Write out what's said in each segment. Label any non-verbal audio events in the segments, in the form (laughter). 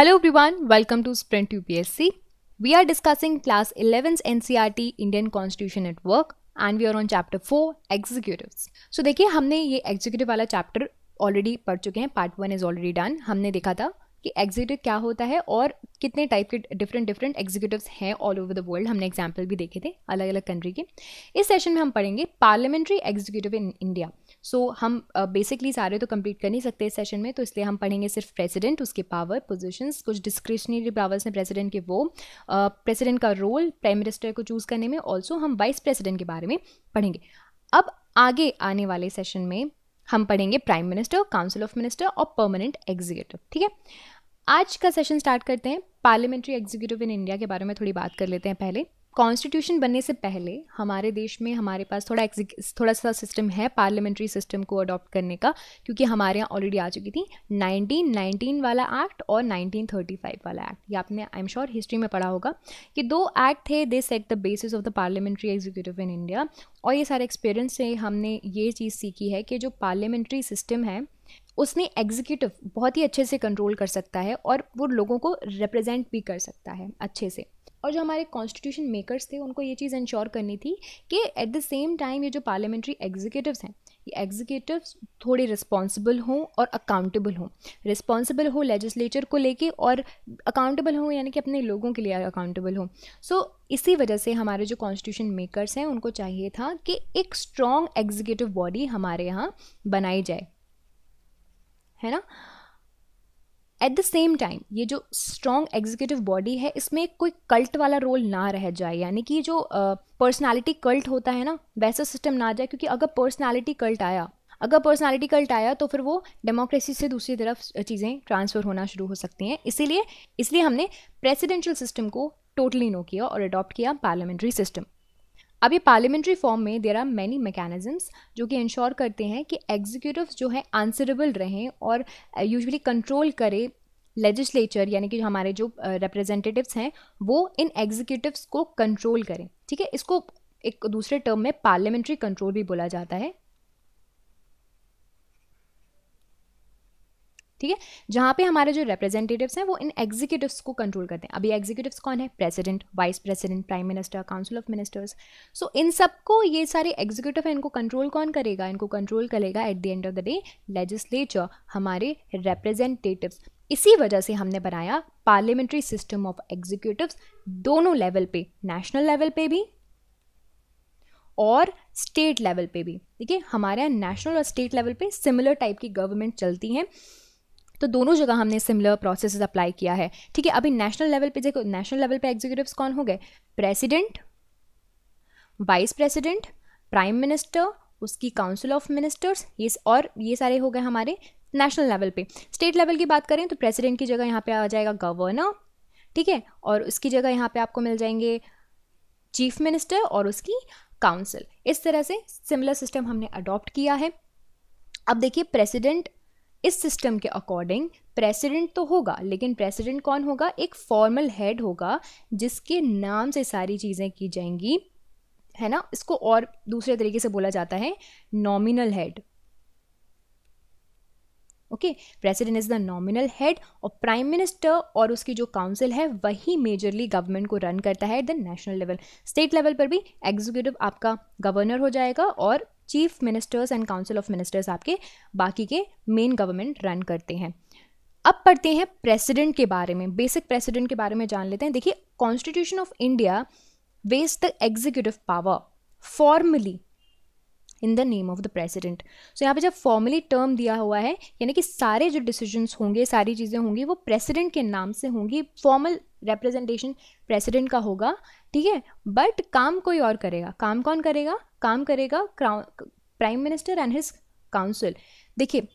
Hello everyone welcome to sprint UPSC we are discussing class eleventh NCERT Indian constitution at work and we are on chapter four executive so देखिए हमने ये executive वाला chapter already पढ़ चुके हैं part one is already done हमने देखा था कि एग्जीक्यूटिव क्या होता है और कितने टाइप के डिफरेंट डिफरेंट एग्जीक्यूटिव हैं ऑल ओवर द वर्ल्ड हमने एग्जाम्पल भी देखे थे अलग अलग कंट्री के इस सेशन में हम पढ़ेंगे parliamentary executive in India so so, हम बेसिकली uh, सारे तो कंप्लीट कर नहीं सकते इस सेशन में तो इसलिए हम पढ़ेंगे सिर्फ प्रेसिडेंट उसके पावर पोजिशंस कुछ डिस्क्रिशनरी पावर्स हैं प्रेसिडेंट के वो प्रेसिडेंट uh, का रोल प्राइम मिनिस्टर को चूज़ करने में ऑल्सो हम वाइस प्रेसिडेंट के बारे में पढ़ेंगे अब आगे आने वाले सेशन में हम पढ़ेंगे prime minister council of minister और परमानेंट एग्जीक्यूटिव ठीक है आज का सेशन स्टार्ट करते हैं पार्लियामेंट्री एग्जीक्यूटिव इन इंडिया के बारे में थोड़ी बात कर लेते हैं पहले कॉन्स्टिट्यूशन बनने से पहले हमारे देश में हमारे पास थोड़ा थोड़ा सा सिस्टम है पार्लियामेंट्री सिस्टम को अडॉप्ट करने का क्योंकि हमारे यहाँ ऑलरेडी आ चुकी थी 1919 वाला एक्ट और 1935 वाला एक्ट ये आपने आई एम श्योर हिस्ट्री में पढ़ा होगा कि दो एक्ट थे they set the basis of the parliamentary executive in India और ये सारे एक्सपीरियंस से हमने ये चीज़ सीखी है कि जो पार्लियामेंट्री सिस्टम है उसने एग्जीक्यूटिव बहुत ही अच्छे से कंट्रोल कर सकता है और वो लोगों को रिप्रेजेंट भी कर सकता है अच्छे से और जो हमारे कॉन्स्टिट्यूशन मेकर्स थे उनको ये चीज़ इंश्योर करनी थी कि एट द सेम टाइम ये जो पार्लियामेंट्री एग्जीक्यूटिव हैं ये एग्जीक्यूटिव थोड़े रिस्पॉन्सिबल हों और अकाउंटेबल हों रिस्पॉन्सिबल हो लेजिस्लेचर को लेके और अकाउंटेबल हों यानी कि अपने लोगों के लिए अकाउंटेबल हों सो so, इसी वजह से हमारे जो कॉन्स्टिट्यूशन मेकर्स हैं उनको चाहिए था कि एक स्ट्रॉन्ग एग्जीक्यूटिव बॉडी हमारे यहाँ बनाई जाए है ना एट द सेम टाइम ये जो स्ट्रॉन्ग एग्जीक्यूटिव बॉडी है इसमें कोई कल्ट वाला रोल ना रह जाए यानी कि जो पर्सनालिटी uh, कल्ट होता है ना वैसा सिस्टम ना जाए क्योंकि अगर पर्सनालिटी कल्ट आया अगर पर्सनालिटी कल्ट आया तो फिर वो डेमोक्रेसी से दूसरी तरफ चीज़ें ट्रांसफ़र होना शुरू हो सकती हैं इसीलिए इसलिए हमने प्रेसिडेंशियल सिस्टम को टोटली नो किया और अडॉप्ट किया पार्लियामेंट्री सिस्टम अब ये पार्लियामेंट्री फॉर्म में देर आर मैनी मैकेनिज्म्स जो कि इंश्योर करते हैं कि एग्जीक्यूटिव जो हैं आंसरेबल रहें और यूजली कंट्रोल करें लेजिस्लेचर यानी कि हमारे जो रिप्रेजेंटेटिव्स हैं वो इन एग्जीक्यूटिव्स को कंट्रोल करें ठीक है इसको एक दूसरे टर्म में पार्लियामेंट्री कंट्रोल भी बोला जाता है ठीक है जहां पे हमारे जो रिप्रेजेंटेटिव्स हैं वो इन एग्जीक्यूटिव्स को कंट्रोल करते हैं अभी एग्जीक्यूटिव्स कौन है president vice president prime minister council of ministers so इन सबको ये सारे एग्जीक्यूटिव इनको कंट्रोल कौन करेगा इनको कंट्रोल करेगा at the end of the day legislature हमारे रिप्रेजेंटेटिव्स इसी वजह से हमने बनाया पार्लियामेंट्री सिस्टम ऑफ एग्जीक्यूटिव्स दोनों लेवल पे नेशनल लेवल पे भी और स्टेट लेवल पे भी देखिए हमारे यहाँ नेशनल और स्टेट लेवल पे सिमिलर टाइप की गवर्नमेंट चलती हैं तो दोनों जगह हमने सिमिलर प्रोसेस अप्लाई किया है ठीक है अभी नेशनल लेवल पे देखो नेशनल लेवल पे एग्जीक्यूटिव कौन हो गए president vice president prime minister उसकी काउंसिल ऑफ मिनिस्टर्स ये और ये सारे हो गए हमारे नेशनल लेवल पे स्टेट लेवल की बात करें तो प्रेसिडेंट की जगह यहाँ पे आ जाएगा गवर्नर ठीक है और उसकी जगह यहाँ पे आपको मिल जाएंगे चीफ मिनिस्टर और उसकी काउंसिल इस तरह से सिमिलर सिस्टम हमने अडॉप्ट किया है अब देखिए प्रेसिडेंट इस सिस्टम के अकॉर्डिंग प्रेसिडेंट तो होगा लेकिन प्रेसिडेंट कौन होगा एक फॉर्मल हेड होगा जिसके नाम से सारी चीज़ें की जाएंगी है ना इसको और दूसरे तरीके से बोला जाता है nominal head okay president is the nominal head और प्राइम मिनिस्टर और उसकी जो काउंसिल है वही मेजरली गवर्नमेंट को रन करता है the national level state level पर भी एग्जीक्यूटिव आपका गवर्नर हो जाएगा और chief ministers and council of ministers आपके बाकी के मेन गवर्नमेंट रन करते हैं अब पढ़ते हैं प्रेसिडेंट के बारे में बेसिक प्रेसिडेंट के बारे में जान लेते हैं देखिए constitution of India vest the executive power formally in the name of the president so यहाँ पे जब फॉर्मली टर्म दिया हुआ है यानी कि सारे जो डिसीजंस होंगे सारी चीज़ें होंगी वो प्रेसिडेंट के नाम से होंगी फॉर्मल रिप्रेजेंटेशन प्रेसिडेंट का होगा ठीक है बट काम कोई और करेगा काम कौन करेगा काम करेगा prime minister and his council देखिए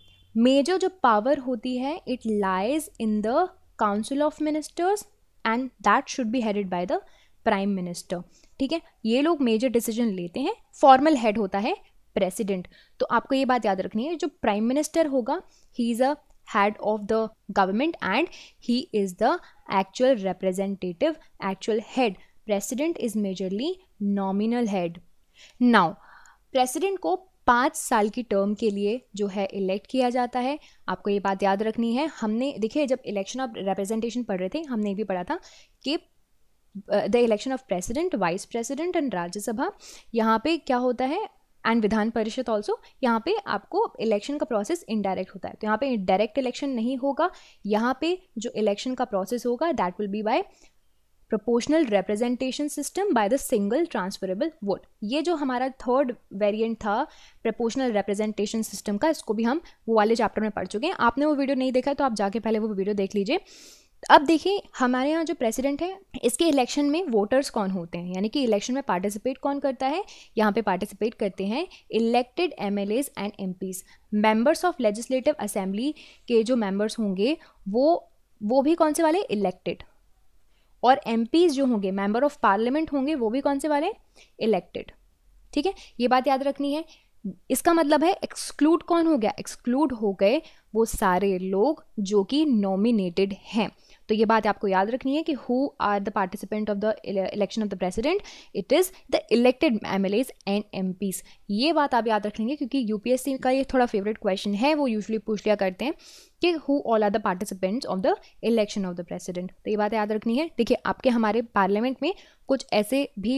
मेजर जो पावर होती है it lies in the council of ministers and that should be headed by the prime minister ठीक है ये लोग मेजर डिसीजन लेते हैं फॉर्मल हेड होता है प्रेसिडेंट तो आपको ये बात याद रखनी है जो प्राइम मिनिस्टर होगा he is a head of the government and he is the actual representative actual head president is majorly nominal head now president को पाँच साल की टर्म के लिए जो है इलेक्ट किया जाता है आपको ये बात याद रखनी है हमने देखिए जब इलेक्शन ऑफ रिप्रेजेंटेशन पढ़ रहे थे हमने भी पढ़ा था कि the election of president vice president and Rajya Sabha यहाँ पे क्या होता है एंड विधान परिषद ऑल्सो यहाँ पे आपको इलेक्शन का प्रोसेस इनडायरेक्ट होता है तो यहाँ पे डायरेक्ट इलेक्शन नहीं होगा यहाँ पे जो इलेक्शन का प्रोसेस होगा that will be by proportional representation system by the single transferable vote ये जो हमारा थर्ड वेरिएंट था प्रोपोर्शनल रिप्रेजेंटेशन सिस्टम का इसको भी हम वो वाले चैप्टर में पढ़ चुके हैं आपने वो वीडियो नहीं देखा तो आप जाके पहले वो वीडियो देख लीजिए अब देखिए हमारे यहाँ जो प्रेसिडेंट है इसके इलेक्शन में वोटर्स कौन होते हैं यानी कि इलेक्शन में पार्टिसिपेट कौन करता है यहाँ पे पार्टिसिपेट करते हैं elected M L As and M Ps members of legislative assembly के जो मेम्बर्स होंगे वो वो भी कौन से वाले इलेक्टेड और एम जो होंगे मेम्बर ऑफ पार्लियामेंट होंगे वो भी कौन से वाले इलेक्टेड ठीक है ये बात याद रखनी है इसका मतलब है एक्सक्लूड कौन हो गया एक्सक्लूड हो गए वो सारे लोग जो कि नॉमिनेटेड हैं तो ये बात आपको याद रखनी है कि who are the participant of the election of the president it is the elected M L As and M Ps ये बात आप याद रख लेंगे क्योंकि यूपीएससी का ये थोड़ा फेवरेट क्वेश्चन है वो यूजली पूछ लिया करते हैं कि who all are the participants of the election of the president तो ये बात याद रखनी है देखिए आपके हमारे पार्लियामेंट में कुछ ऐसे भी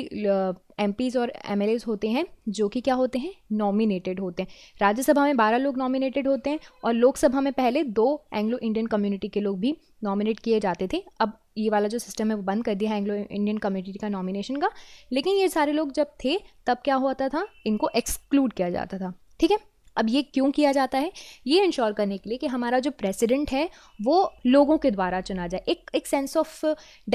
एम और एम होते हैं जो कि क्या होते हैं नॉमिनेटेड होते हैं राज्यसभा में बारह लोग नॉमिनेटेड होते हैं और लोकसभा में पहले दो एंग्लो इंडियन कम्युनिटी के लोग भी नॉमिनेट किए किए जाते थे अब ये वाला जो सिस्टम है वो बंद कर दिया है एंग्लो इंडियन कम्युनिटी का नॉमिनेशन का लेकिन ये सारे लोग जब थे तब क्या होता था इनको एक्सक्लूड किया जाता था ठीक है अब ये क्यों किया जाता है ये इंश्योर करने के लिए कि हमारा जो प्रेसिडेंट है वो लोगों के द्वारा चुना जाए एक एक सेंस ऑफ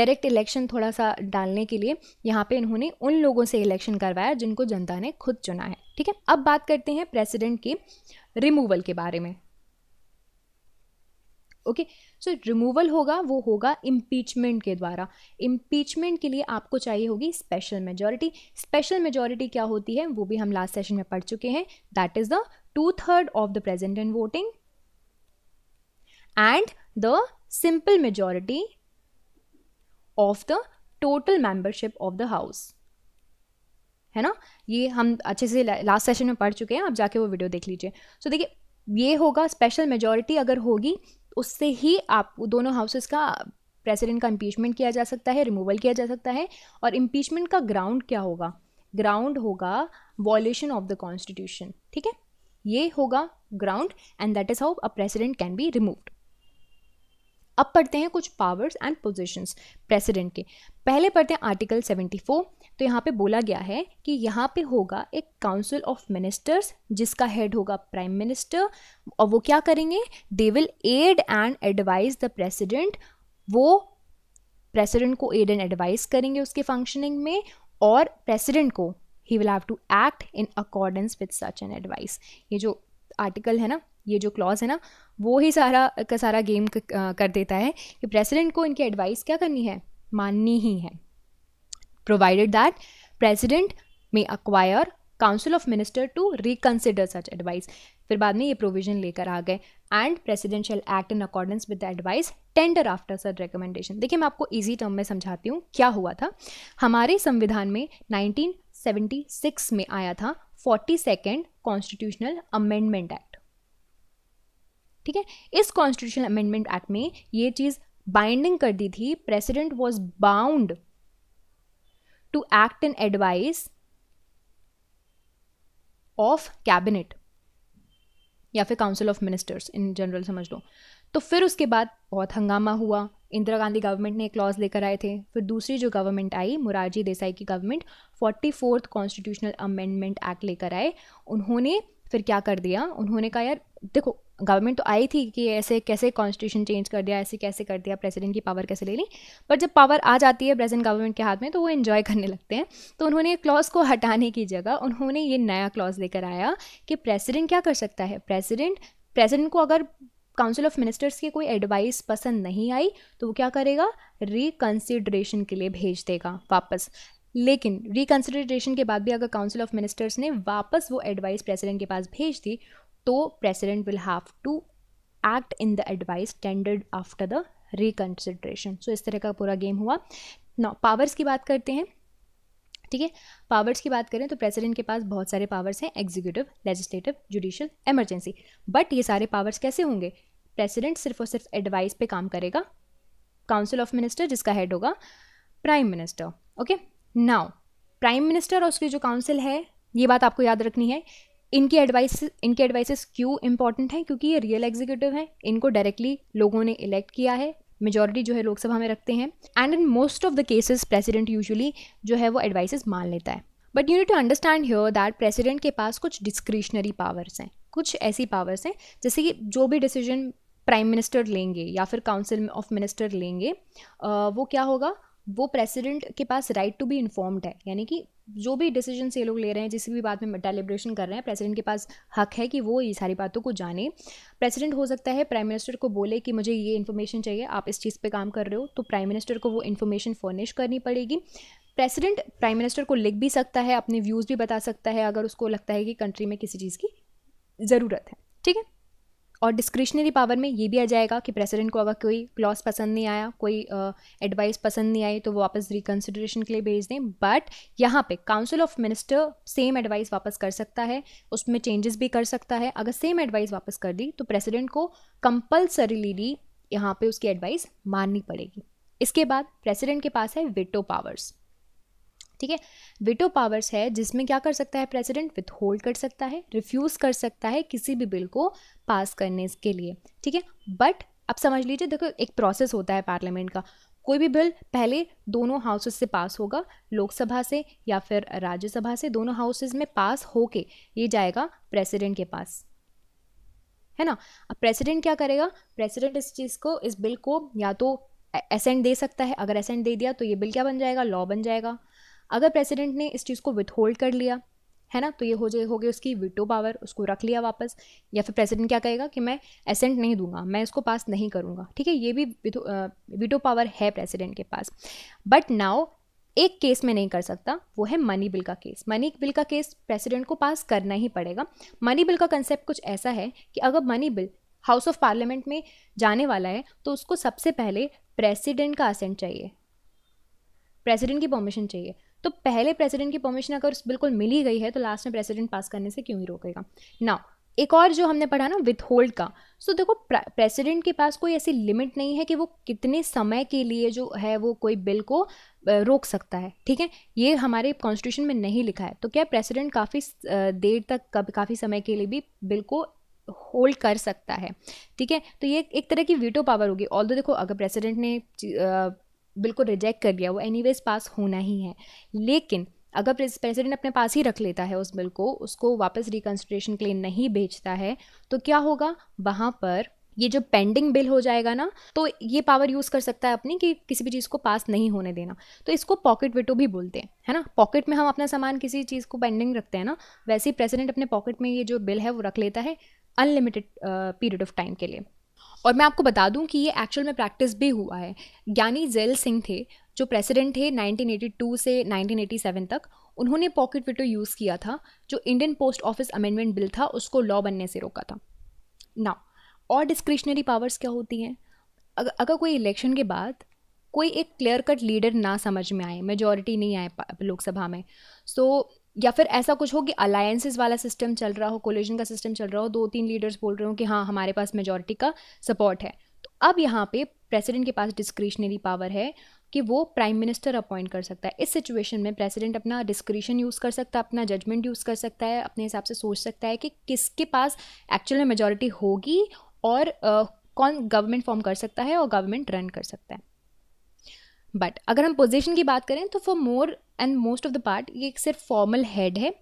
डायरेक्ट इलेक्शन थोड़ा सा डालने के लिए यहाँ पे इन्होंने उन लोगों से इलेक्शन करवाया जिनको जनता ने खुद चुना है ठीक है अब बात करते हैं प्रेसिडेंट के रिमूवल के बारे में ओके okay? सो रिमूवल होगा वो होगा इम्पीचमेंट के द्वारा इम्पीचमेंट के लिए आपको चाहिए होगी स्पेशल मेजोरिटी स्पेशल मेजोरिटी क्या होती है वो भी हम लास्ट सेशन में पढ़ चुके हैं that is the two third of the present in voting and the simple majority of the total membership of the house है ना ये हम अच्छे से लास्ट सेशन में पढ़ चुके हैं आप जाके वो वीडियो देख लीजिए सो so, देखिए ये होगा स्पेशल मेजोरिटी अगर होगी उससे ही आप दोनों हाउसेस का प्रेसिडेंट का इम्पीचमेंट किया जा सकता है रिमूवल किया जा सकता है और इम्पीचमेंट का ग्राउंड क्या होगा ग्राउंड होगा वॉल्यूशन ऑफ द कॉन्स्टिट्यूशन ठीक है ये होगा ground and that is how a president can be removed अब पढ़ते हैं कुछ पावर्स एंड पोजिशंस प्रेसिडेंट के पहले पढ़ते हैं आर्टिकल फोर तो यहाँ पे बोला गया है कि यहाँ पे होगा एक काउंसिल ऑफ मिनिस्टर्स जिसका हेड होगा प्राइम मिनिस्टर और वो क्या करेंगे they will aid and advise the president वो प्रेसिडेंट को एड एंड एडवाइस करेंगे उसके फंक्शनिंग में और प्रेसिडेंट को he will have to act in accordance with such an advice ये जो आर्टिकल है ना ये जो क्लॉज है ना वो ही सारा का सारा गेम कर देता है कि प्रेसिडेंट को इनकी एडवाइस क्या करनी है माननी ही है provided that president may acquire council of minister to reconsider such advice फिर बाद में ये प्रोविजन लेकर आ गए and presidential act in accordance with the advice tender after sir recommendation देखिए मैं आपको इजी टर्म में समझाती हूँ क्या हुआ था हमारे संविधान में 1976 में आया था forty second constitutional amendment act ठीक है इस कॉन्स्टिट्यूशनल अमेंडमेंट एक्ट में ये चीज़ बाइंडिंग कर दी थी president was bound to act in advice of cabinet या फिर council of ministers in general समझ लो तो फिर उसके बाद बहुत हंगामा हुआ इंदिरा गांधी गवर्नमेंट ने एक क्लॉज लेकर आए थे फिर दूसरी जो गवर्नमेंट आई मुरारजी देसाई की government forty fourth constitutional amendment act लेकर आए उन्होंने फिर क्या कर दिया उन्होंने कहा यार देखो गवर्नमेंट तो आई थी कि ऐसे कैसे कॉन्स्टिट्यूशन चेंज कर दिया ऐसे कैसे कर दिया प्रेसिडेंट की पावर कैसे ले ली बट जब पावर आ जाती है प्रेजेंट गवर्नमेंट के हाथ में तो वो इन्जॉय (laughs) करने लगते हैं तो उन्होंने क्लॉज को हटाने की जगह उन्होंने ये नया क्लॉज लेकर आया कि प्रेसिडेंट क्या कर सकता है प्रेसिडेंट प्रेसिडेंट को अगर काउंसिल ऑफ मिनिस्टर्स की कोई एडवाइस पसंद नहीं आई तो वो क्या करेगा रिकन्सिड्रेशन के लिए भेज देगा वापस लेकिन रिकन्सिडरेशन के बाद भी अगर काउंसिल ऑफ मिनिस्टर्स ने वापस वो एडवाइस प्रेसिडेंट के पास भेज दी तो president will have to act in the advice tendered after the reconsideration so इस तरह का पूरा गेम हुआ ना पावर्स की बात करते हैं ठीक है पावर्स की बात करें तो प्रेसिडेंट के पास बहुत सारे पावर्स हैं executive legislative judicial emergency but ये सारे पावर्स कैसे होंगे प्रेसिडेंट सिर्फ और सिर्फ एडवाइस पे काम करेगा काउंसिल ऑफ मिनिस्टर जिसका हेड होगा prime minister okay now prime minister और उसकी जो काउंसिल है ये बात आपको याद रखनी है इनकी एडवाइस इनके एडवाइसेस क्यों इंपॉर्टेंट हैं क्योंकि ये रियल एग्जीक्यूटिव हैं इनको डायरेक्टली लोगों ने इलेक्ट किया है मेजॉरिटी जो है लोकसभा में रखते हैं and in most of the cases president usually जो है वो एडवाइसेस मान लेता है but you need to understand here that president के पास कुछ डिस्क्रिशनरी पावर्स हैं कुछ ऐसी पावर्स हैं जैसे कि जो भी डिसीजन प्राइम मिनिस्टर लेंगे या फिर काउंसिल ऑफ मिनिस्टर लेंगे वो क्या होगा वो प्रेसिडेंट के पास राइट टू बी इन्फॉर्म्ड है यानी कि जो भी डिसीजन ये लोग ले रहे हैं जिस भी बात में डेलिब्रेशन कर रहे हैं प्रेसिडेंट के पास हक है कि वो ये सारी बातों को जाने प्रेसिडेंट हो सकता है प्राइम मिनिस्टर को बोले कि मुझे ये इन्फॉर्मेशन चाहिए आप इस चीज़ पर काम कर रहे हो तो प्राइम मिनिस्टर को वो इन्फॉर्मेशन फर्निश करनी पड़ेगी प्रेसिडेंट प्राइम मिनिस्टर को लिख भी सकता है अपने व्यूज़ भी बता सकता है अगर उसको लगता है कि कंट्री में किसी चीज़ की ज़रूरत है ठीक है और डिस्क्रिशनरी पावर में ये भी आ जाएगा कि प्रेसिडेंट को अगर कोई क्लॉज पसंद नहीं आया कोई एडवाइस uh, पसंद नहीं आई तो वापस रिकन्सिडरेशन के लिए भेज दें बट यहाँ पे council of minister same advice वापस कर सकता है उसमें चेंजेस भी कर सकता है अगर सेम एडवाइस वापस कर दी तो प्रेसिडेंट को कंपल्सरीली यहाँ पे उसकी एडवाइस माननी पड़ेगी इसके बाद प्रेसिडेंट के पास है विटो पावर्स ठीक है विटो पावर्स है जिसमें क्या कर सकता है प्रेसिडेंट विथ होल्ड कर सकता है रिफ्यूज़ कर सकता है किसी भी बिल को पास करने के लिए ठीक है बट अब समझ लीजिए देखो एक प्रोसेस होता है पार्लियामेंट का कोई भी बिल पहले दोनों हाउसेस से पास होगा लोकसभा से या फिर राज्यसभा से दोनों हाउसेस में पास होके ये जाएगा प्रेसिडेंट के पास है ना अब प्रेसिडेंट क्या करेगा प्रेसिडेंट इस चीज़ को इस बिल को या तो एसेंट दे सकता है अगर एसेंट दे दिया तो ये बिल क्या बन जाएगा लॉ बन जाएगा अगर प्रेसिडेंट ने इस चीज़ को विथहोल्ड कर लिया है ना तो ये हो जाए हो गई उसकी विटो पावर उसको रख लिया वापस या फिर प्रेसिडेंट क्या कहेगा कि मैं एसेंट नहीं दूंगा मैं इसको पास नहीं करूंगा ठीक है ये भी विटो पावर है प्रेसिडेंट के पास बट नाउ एक केस में नहीं कर सकता वो है मनी बिल का केस मनी बिल का केस प्रेसिडेंट को पास करना ही पड़ेगा मनी बिल का कंसेप्ट कुछ ऐसा है कि अगर money bill house of parliament में जाने वाला है तो उसको सबसे पहले प्रेसिडेंट का असेंट चाहिए प्रेसिडेंट की परमिशन चाहिए तो पहले प्रेसिडेंट की परमिशन अगर बिल्कुल मिली गई है तो लास्ट में प्रेसिडेंट पास करने से क्यों ही रोकेगा ना एक और जो हमने पढ़ा ना विथ होल्ड का सो so, देखो प्रेसिडेंट के पास कोई ऐसी लिमिट नहीं है कि वो कितने समय के लिए जो है वो कोई बिल को रोक सकता है ठीक है ये हमारे कॉन्स्टिट्यूशन में नहीं लिखा है तो क्या प्रेसिडेंट काफ़ी देर तक काफ़ी समय के लिए भी बिल को होल्ड कर सकता है ठीक है तो ये एक तरह की वीटो पावर होगी ऑल देखो अगर प्रेसिडेंट ने बिल्कुल रिजेक्ट कर दिया वो एनी पास होना ही है लेकिन अगर प्रेसिडेंट अपने पास ही रख लेता है उस बिल को उसको वापस रिकन्सिडरेशन के लिए नहीं भेजता है तो क्या होगा वहाँ पर ये जो पेंडिंग बिल हो जाएगा ना तो ये पावर यूज़ कर सकता है अपनी कि किसी भी चीज़ को पास नहीं होने देना तो इसको पॉकेट विटो भी बोलते हैं है ना पॉकेट में हम अपना सामान किसी चीज़ को पेंडिंग रखते हैं ना वैसे ही प्रेसिडेंट अपने पॉकेट में ये जो बिल है वो रख लेता है अनलिमिटेड पीरियड ऑफ टाइम के लिए और मैं आपको बता दूं कि ये एक्चुअल में प्रैक्टिस भी हुआ है ज्ञानी जेल सिंह थे जो प्रेसिडेंट थे 1982 से 1987 तक उन्होंने पॉकेट विटो यूज़ किया था जो Indian post office amendment bill था उसको लॉ बनने से रोका था ना और डिस्क्रिशनरी पावर्स क्या होती हैं अगर अगर कोई इलेक्शन के बाद कोई एक क्लियर कट लीडर ना समझ में आए मेजॉरिटी नहीं आए लोकसभा में सो तो so, या फिर ऐसा कुछ हो कि अलायंसेस वाला सिस्टम चल रहा हो कोलिजन का सिस्टम चल रहा हो दो तीन लीडर्स बोल रहे हो कि हाँ हमारे पास मेजोरिटी का सपोर्ट है तो अब यहाँ पे प्रेसिडेंट के पास डिस्क्रिशनरी पावर है कि वो प्राइम मिनिस्टर अपॉइंट कर सकता है इस सिचुएशन में प्रेसिडेंट अपना डिस्क्रिशन यूज़ कर सकता है अपना जजमेंट यूज़ कर सकता है अपने हिसाब से सोच सकता है कि किसके पास एक्चुअल मेजोरिटी होगी और uh, कौन गवर्नमेंट फॉर्म कर सकता है और गवर्नमेंट रन कर सकता है बट अगर हम पोजिशन की बात करें तो for more and most of the part ये एक सिर्फ फॉर्मल हेड है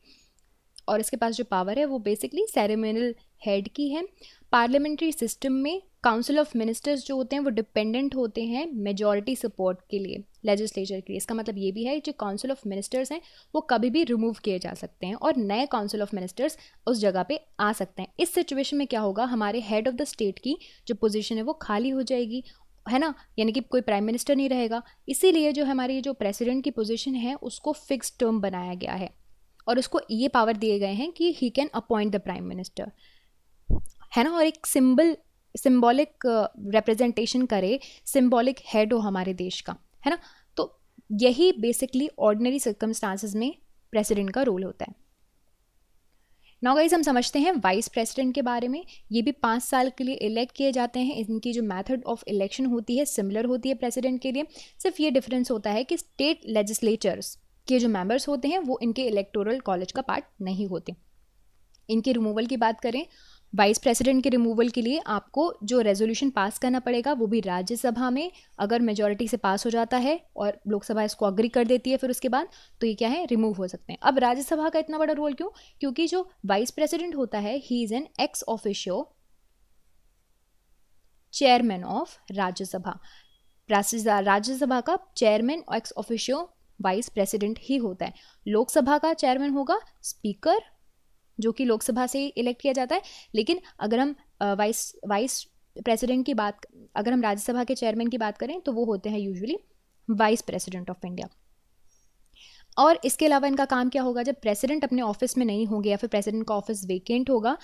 और इसके पास जो पावर है वो बेसिकली सेरेमोनियल हेड की है पार्लियामेंट्री सिस्टम में काउंसिल ऑफ मिनिस्टर्स जो होते हैं वो डिपेंडेंट होते हैं मेजॉरिटी सपोर्ट के लिए लेजिस्लेचर के लिए इसका मतलब ये भी है जो काउंसिल ऑफ मिनिस्टर्स हैं वो कभी भी रिमूव किए जा सकते हैं और नए काउंसिल ऑफ मिनिस्टर्स उस जगह पे आ सकते हैं इस सिचुएशन में क्या होगा हमारे हेड ऑफ द स्टेट की जो पोजीशन है वो खाली हो जाएगी है ना यानी कि कोई प्राइम मिनिस्टर नहीं रहेगा इसीलिए जो हमारी जो प्रेसिडेंट की पोजीशन है उसको फिक्स टर्म बनाया गया है और उसको ये पावर दिए गए हैं कि he can appoint the prime minister है ना और एक सिंबल सिंबॉलिक रिप्रेजेंटेशन करे सिंबॉलिक हेड हो हमारे देश का है ना तो यही बेसिकली ऑर्डिनरी सर्कमस्टांसिस में प्रेसिडेंट का रोल होता है गाइज हम समझते हैं वाइस प्रेसिडेंट के बारे में ये भी पाँच साल के लिए इलेक्ट किए जाते हैं इनकी जो मैथड ऑफ इलेक्शन होती है सिमिलर होती है प्रेसिडेंट के लिए सिर्फ ये डिफरेंस होता है कि स्टेट लेजिस्लेचर्स के जो मेंबर्स होते हैं वो इनके इलेक्टोरल कॉलेज का पार्ट नहीं होते इनके रिमूवल की बात करें वाइस प्रेसिडेंट के रिमूवल के लिए आपको जो रेजोल्यूशन पास करना पड़ेगा वो भी राज्यसभा में अगर मेजोरिटी से पास हो जाता है और लोकसभा इसको अग्री कर देती है फिर उसके बाद तो ये क्या है रिमूव हो सकते हैं अब राज्यसभा का इतना बड़ा रोल क्यों क्योंकि जो वाइस प्रेसिडेंट होता है he is an ex officio chairman of Rajya Sabha Rajya Sabha का chairman ex officio vice president ही होता है लोकसभा का चेयरमैन होगा स्पीकर जो कि लोकसभा से इलेक्ट किया जाता है लेकिन अगर हम वाइस वाइस प्रेसिडेंट की बात अगर हम राज्यसभा के चेयरमैन की बात करें तो वो होते हैं usually vice president of India और इसके अलावा इनका काम क्या होगा जब प्रेसिडेंट अपने ऑफिस में नहीं होंगे या फिर प्रेसिडेंट का ऑफिस वेकेंट होगा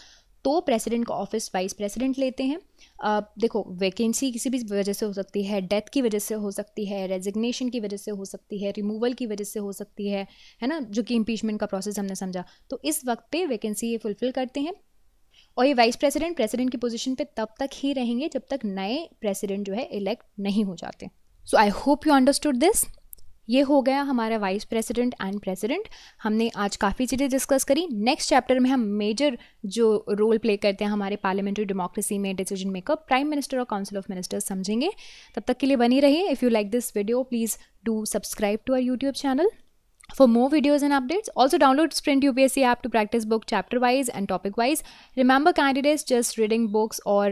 तो प्रेसिडेंट का ऑफिस वाइस प्रेसिडेंट लेते हैं आ, देखो वैकेंसी किसी भी वजह से हो सकती है डेथ की वजह से हो सकती है रेजिग्नेशन की वजह से हो सकती है रिमूवल की वजह से हो सकती है है ना जो कि इम्पीचमेंट का प्रोसेस हमने समझा तो इस वक्त पे वैकेंसी ये फुलफिल करते हैं और ये वाइस प्रेसिडेंट प्रेसिडेंट की पोजीशन पे तब तक ही रहेंगे जब तक नए प्रेसिडेंट जो है इलेक्ट नहीं हो जाते so I hope you understood this ये हो गया हमारा वाइस प्रेसिडेंट एंड प्रेसिडेंट हमने आज काफ़ी चीज़ें डिस्कस करी नेक्स्ट चैप्टर में हम मेजर जो रोल प्ले करते हैं हमारे पार्लियामेंट्री डेमोक्रेसी में डिसीजन मेकर प्राइम मिनिस्टर और काउंसिल ऑफ मिनिस्टर्स समझेंगे तब तक के लिए बनी रहिए if you like this video please do subscribe to our YouTube channel For more videos and updates, also download Sprint UPSC app to practice book chapter wise and topic wise. Remember, candidates just reading books or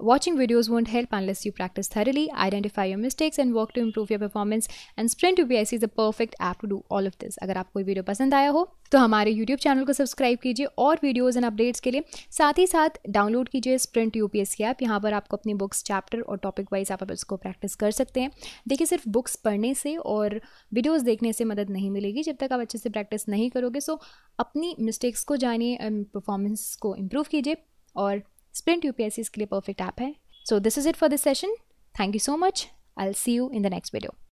Watching videos won't help unless you practice thoroughly, identify your mistakes and work to improve your performance. And Sprint UPIC is the perfect app to do all of this. अगर आपको कोई video पसंद आया हो तो हमारे YouTube channel को subscribe कीजिए और वीडियोस एंड अपडेट्स के लिए साथ ही साथ डाउनलोड कीजिए स्प्रिंट यूपीएस की ऐप यहाँ पर आपको अपनी बुक्स चैप्टर और टॉपिक वाइज आप इसको प्रैक्टिस कर सकते हैं देखिए सिर्फ बुक्स पढ़ने से और वीडियोज़ देखने से मदद नहीं मिलेगी जब तक आप अच्छे से प्रैक्टिस नहीं करोगे सो अपनी मिस्टेक्स को जानिए परफॉर्मेंस को इम्प्रूव कीजिए और स्प्रिंट यूपीएससी के लिए परफेक्ट ऐप है so this is it for this session thank you so much I see you in the next video